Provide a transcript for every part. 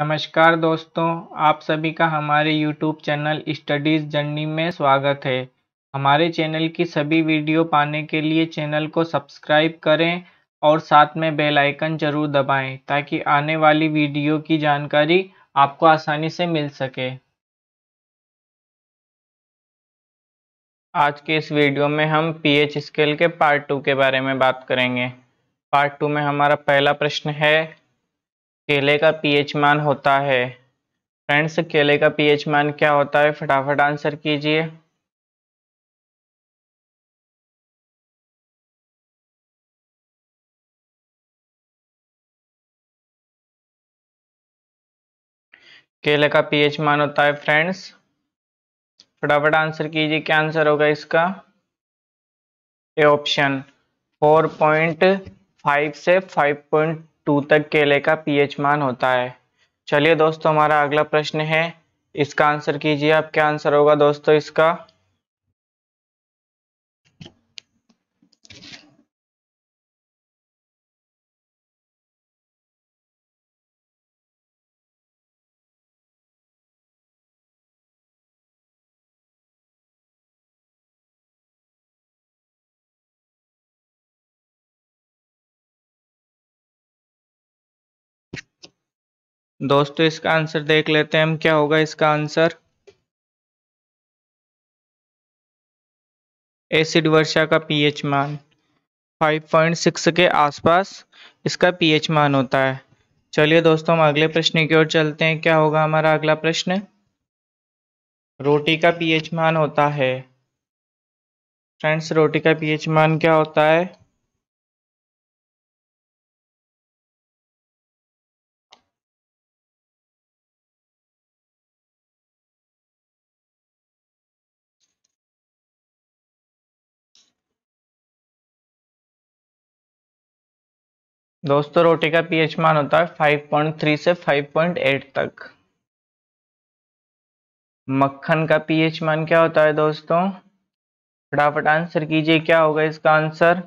नमस्कार दोस्तों आप सभी का हमारे YouTube चैनल स्टडीज़ जर्नी में स्वागत है हमारे चैनल की सभी वीडियो पाने के लिए चैनल को सब्सक्राइब करें और साथ में बेल आइकन ज़रूर दबाएं ताकि आने वाली वीडियो की जानकारी आपको आसानी से मिल सके आज के इस वीडियो में हम पी एच स्केल के पार्ट टू के बारे में बात करेंगे पार्ट टू में हमारा पहला प्रश्न है केले का पीएच मान होता है फ्रेंड्स केले का पीएच मान क्या होता है फटाफट आंसर कीजिए केले का पीएच मान होता है फ्रेंड्स फटाफट आंसर कीजिए क्या आंसर होगा इसका ए ऑप्शन 4.5 से टू तक केले का पीएच मान होता है चलिए दोस्तों हमारा अगला प्रश्न है इसका आंसर कीजिए आप क्या आंसर होगा दोस्तों इसका दोस्तों इसका आंसर देख लेते हैं हम क्या होगा इसका आंसर एसिड वर्षा का पीएच मान 5.6 के आसपास इसका पीएच मान होता है चलिए दोस्तों हम अगले प्रश्न की ओर चलते हैं क्या होगा हमारा अगला प्रश्न रोटी का पीएच मान होता है फ्रेंड्स रोटी का पीएच मान क्या होता है दोस्तों रोटी का पीएच मान होता है 5.3 से 5.8 तक मक्खन का पीएच मान क्या होता है दोस्तों फटाफट आंसर कीजिए क्या होगा इसका आंसर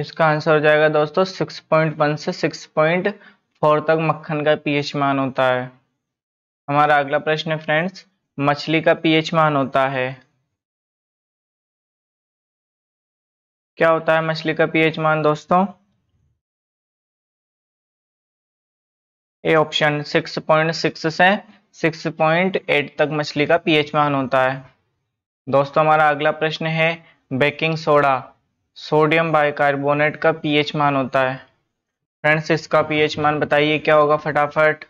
इसका आंसर हो जाएगा दोस्तों 6.1 से फोर तक मक्खन का पीएच मान होता है हमारा अगला प्रश्न है फ्रेंड्स मछली का पीएच मान होता है क्या होता है मछली का पीएच मान दोस्तों ए ऑप्शन 6.6 से 6.8 तक मछली का पीएच मान होता है दोस्तों हमारा अगला प्रश्न है बेकिंग सोडा सोडियम बाइकार्बोनेट का पीएच मान होता है फ्रेंड्स इसका पीएच मान बताइए क्या होगा फटाफट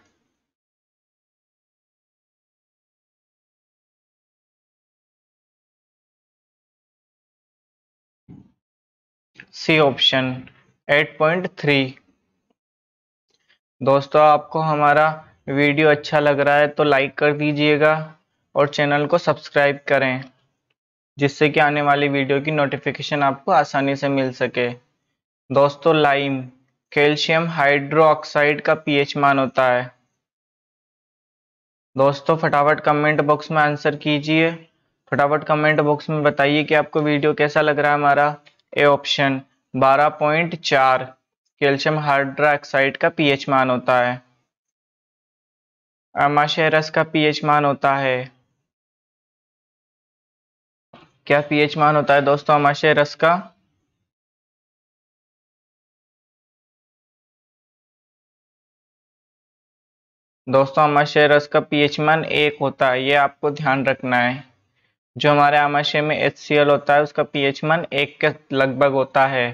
सी ऑप्शन 8.3 दोस्तों आपको हमारा वीडियो अच्छा लग रहा है तो लाइक कर दीजिएगा और चैनल को सब्सक्राइब करें जिससे कि आने वाली वीडियो की नोटिफिकेशन आपको आसानी से मिल सके दोस्तों लाइम कैल्शियम हाइड्रोक्साइड का पीएच मान होता है दोस्तों फटाफट कमेंट बॉक्स में आंसर कीजिए फटाफट कमेंट बॉक्स में बताइए कि आपको वीडियो कैसा लग रहा है हमारा ए ऑप्शन 12.4 कैल्शियम हाइड्रोक्साइड का पीएच मान होता है अमाशेरस का पीएच मान होता है क्या पीएच मान होता है दोस्तों अमाशेरस का दोस्तों आमाशय रस का पीएच मान एक होता है ये आपको ध्यान रखना है जो हमारे आमाशय में एच होता है उसका पीएच मान एक के लगभग होता है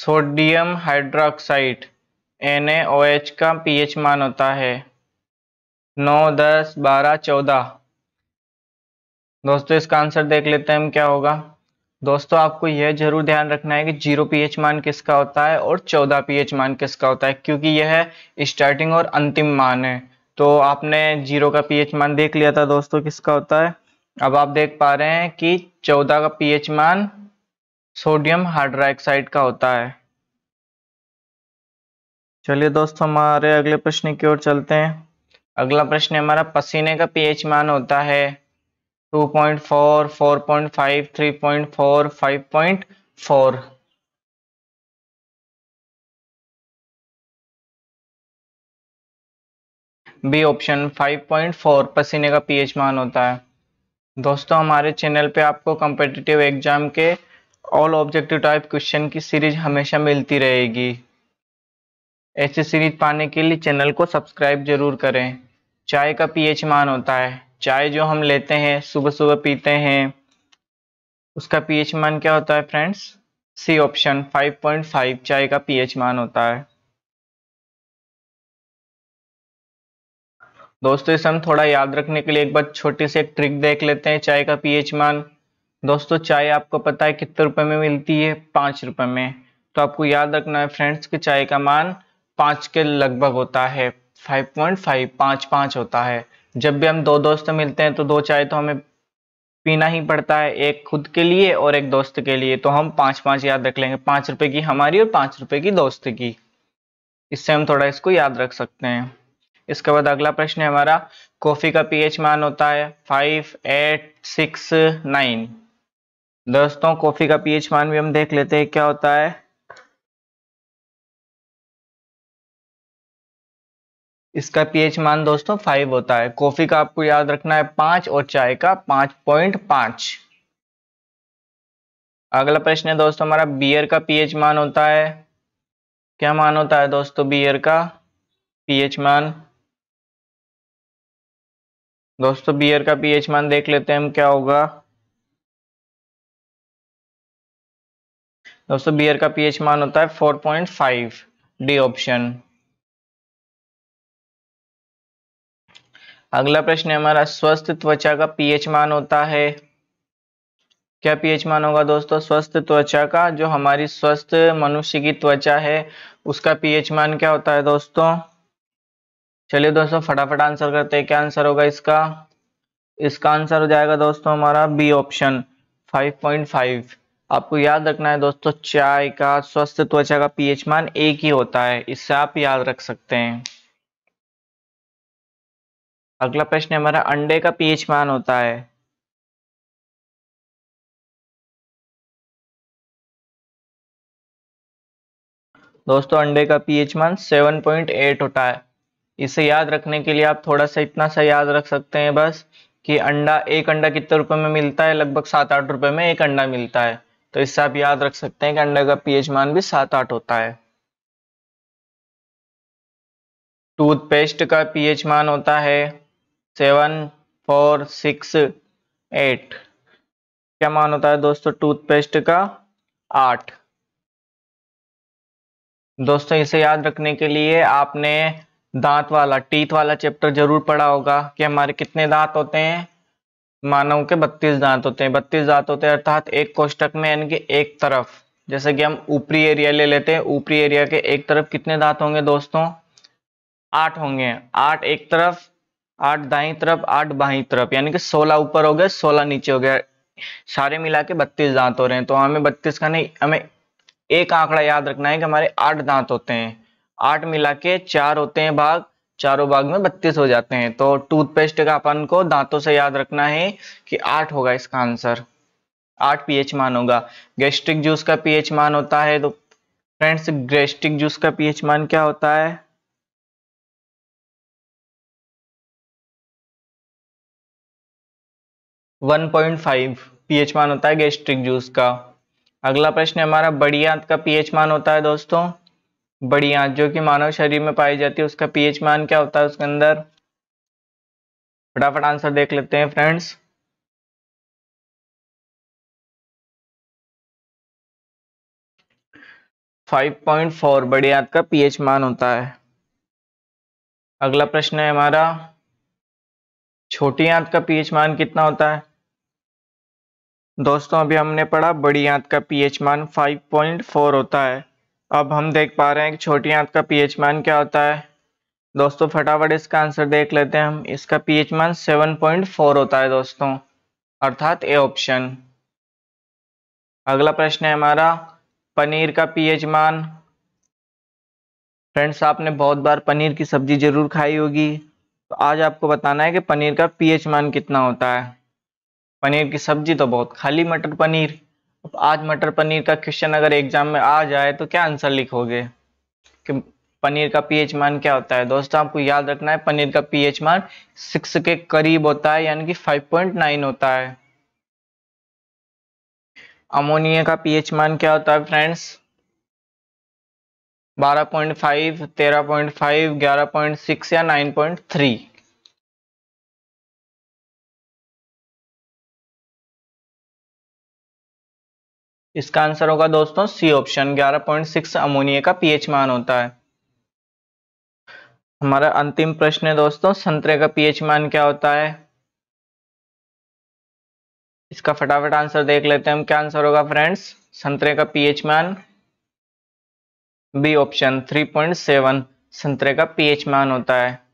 सोडियम हाइड्रोक्साइड एन का पीएच मान होता है नौ दस बारह चौदह दोस्तों इसका आंसर देख लेते हैं हम क्या होगा दोस्तों आपको यह जरूर ध्यान रखना है कि जीरो पीएच मान किसका होता है और चौदह पीएच मान किसका होता है क्योंकि यह स्टार्टिंग और अंतिम मान है तो आपने जीरो का पीएच मान देख लिया था दोस्तों किसका होता है अब आप देख पा रहे हैं कि चौदह का पीएच मान सोडियम हाइड्रोक्साइड का होता है चलिए दोस्तों हमारे अगले प्रश्न की ओर चलते हैं अगला प्रश्न हमारा पसीने का पीएच मान होता है बी ऑप्शन 5.4 पसीने का पीएच मान होता है दोस्तों हमारे चैनल पे आपको कम्पिटिटिव एग्जाम के ऑल ऑब्जेक्टिव टाइप क्वेश्चन की सीरीज हमेशा मिलती रहेगी ऐसी सीरीज पाने के लिए चैनल को सब्सक्राइब जरूर करें चाय का पीएच मान होता है चाय जो हम लेते हैं सुबह सुबह पीते हैं उसका पीएच मान क्या होता है फ्रेंड्स सी ऑप्शन 5.5 चाय का पीएच मान होता है दोस्तों इस हम थोड़ा याद रखने के लिए एक बार छोटी सी ट्रिक देख लेते हैं चाय का पीएच मान दोस्तों चाय आपको पता है कितने रुपए में मिलती है पांच रुपए में तो आपको याद रखना है फ्रेंड्स कि चाय का मान पांच के लगभग होता है फाइव पॉइंट फाइव पांच पांच होता है जब भी हम दो दोस्त मिलते हैं तो दो चाय तो हमें पीना ही पड़ता है एक खुद के लिए और एक दोस्त के लिए तो हम पाँच पाँच याद रख लेंगे पाँच रुपए की हमारी और पाँच रुपए की दोस्त की इससे हम थोड़ा इसको याद रख सकते हैं इसके बाद अगला प्रश्न है हमारा कॉफी का पीएच मान होता है फाइव एट सिक्स नाइन दोस्तों कॉफी का पीएच मान भी हम देख लेते हैं क्या होता है इसका पीएच मान दोस्तों फाइव होता है कॉफी का आपको याद रखना है पांच और चाय का पांच पॉइंट पांच अगला प्रश्न है दोस्तों हमारा बियर का पीएच मान होता है क्या मान होता है दोस्तों बियर का पीएच मान दोस्तों बियर का पीएच मान देख लेते हैं हम क्या होगा दोस्तों बियर का पीएच मान होता है four point five D option अगला प्रश्न है हमारा स्वस्थ त्वचा का पीएच मान होता है क्या पीएच मान होगा दोस्तों स्वस्थ त्वचा का जो हमारी स्वस्थ मनुष्य की त्वचा है उसका पीएच मान क्या होता है दोस्तों चलिए दोस्तों फटाफट आंसर करते हैं क्या आंसर होगा इसका इसका आंसर हो जाएगा दोस्तों हमारा बी ऑप्शन 5.5 आपको याद रखना है दोस्तों चाय का स्वस्थ त्वचा का पीएच मान एक ही होता है इससे आप याद रख सकते हैं अगला प्रश्न हमारा अंडे का पीएच मान होता है दोस्तों अंडे का पीएच मान 7.8 होता है इसे याद रखने के लिए आप थोड़ा सा इतना सा याद रख सकते हैं बस कि अंडा एक अंडा कितने रुपए में मिलता है लगभग सात आठ रुपए में एक अंडा मिलता है तो इससे आप याद रख सकते हैं कि अंडे का पीएच मान भी सात आठ होता है टूथपेस्ट का पीएच मान होता है सेवन फोर सिक्स एट क्या मान होता है दोस्तों टूथपेस्ट का आठ दोस्तों इसे याद रखने के लिए आपने दांत वाला टीथ वाला चैप्टर जरूर पढ़ा होगा कि हमारे कितने दांत होते हैं मानव के बत्तीस दांत होते हैं बत्तीस दांत होते हैं अर्थात एक कोष्टक में यानी कि एक तरफ जैसे कि हम ऊपरी एरिया ले लेते हैं ऊपरी एरिया के एक तरफ कितने दांत होंगे दोस्तों आठ होंगे आठ एक तरफ आठ दाई तरफ आठ बाहीं तरफ यानी कि सोलह ऊपर हो गया सोलह नीचे हो गया सारे मिला के बत्तीस दांत हो रहे हैं तो हमें बत्तीस का नहीं हमें एक आंकड़ा याद रखना है कि हमारे आठ दांत होते हैं आठ मिला के चार होते हैं भाग चारों भाग में बत्तीस हो जाते हैं तो टूथपेस्ट का अपन को दांतों से याद रखना है कि आठ होगा इसका आंसर आठ पीएच मान होगा गैस्ट्रिक जूस का पीएच मान होता है तो फ्रेंड्स गैस्ट्रिक जूस का पीएच मान क्या होता है 1.5 पीएच मान होता है गैस्ट्रिक जूस का अगला प्रश्न हमारा बड़ी आंत का पीएच मान होता है दोस्तों बड़ी आंत जो कि मानव शरीर में पाई जाती है उसका पीएच मान क्या होता है उसके अंदर फटाफट आंसर देख लेते हैं फ्रेंड्स फाइव पॉइंट फोर बड़ी आंत का पीएच मान होता है अगला प्रश्न है हमारा छोटी आंत का पीएच मान कितना होता है दोस्तों अभी हमने पढ़ा बड़ी आंत का पीएच मान 5.4 होता है अब हम देख पा रहे हैं कि छोटी आंत का पीएच मान क्या होता है दोस्तों फटाफट इसका आंसर देख लेते हैं हम इसका पीएच मान 7.4 होता है दोस्तों अर्थात ए ऑप्शन अगला प्रश्न है हमारा पनीर का पीएच मान फ्रेंड्स आपने बहुत बार पनीर की सब्जी जरूर खाई होगी तो आज आपको बताना है कि पनीर का पीएच मान कितना होता है पनीर की सब्जी तो बहुत खाली मटर पनीर अब आज मटर पनीर का क्वेश्चन अगर एग्जाम में आ जाए तो क्या आंसर लिखोगे कि पनीर का पीएच मान क्या होता है दोस्तों आपको याद रखना है पनीर का पीएच मान सिक्स के करीब होता है यानी कि फाइव पॉइंट नाइन होता है अमोनिया का पीएच मान क्या होता है फ्रेंड्स बारह पॉइंट पॉइंट फाइव फाइव तेरह ग्यारह पॉइंट सिक्स या नाइन पॉइंट थ्री इसका आंसर होगा दोस्तों सी ऑप्शन 11.6 अमोनिया का पीएच मान होता है हमारा अंतिम प्रश्न है दोस्तों संतरे का पीएच मान क्या होता है इसका फटाफट आंसर देख लेते हैं हम क्या आंसर होगा फ्रेंड्स संतरे का पीएच मान बी ऑप्शन 3.7 संतरे का पीएच मान होता है